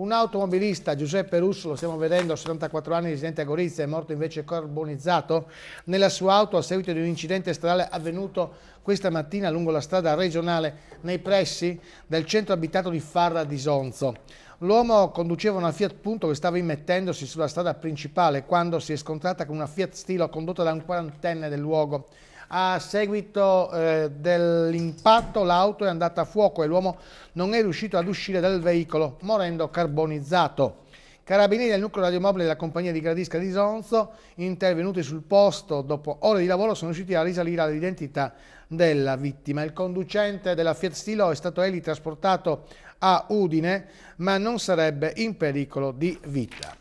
Un automobilista, Giuseppe Russo, lo stiamo vedendo, 74 anni, residente a Gorizia, è morto invece carbonizzato nella sua auto a seguito di un incidente stradale avvenuto questa mattina lungo la strada regionale nei pressi del centro abitato di Farra di Sonzo. L'uomo conduceva una Fiat Punto che stava immettendosi sulla strada principale quando si è scontrata con una Fiat Stilo condotta da un quarantenne del luogo a seguito eh, dell'impatto l'auto è andata a fuoco e l'uomo non è riuscito ad uscire dal veicolo, morendo carbonizzato. Carabinieri del nucleo radiomobile della compagnia di Gradisca di Sonzo, intervenuti sul posto dopo ore di lavoro, sono riusciti a risalire all'identità della vittima. Il conducente della Fiat Stilo è stato elitrasportato a Udine, ma non sarebbe in pericolo di vita.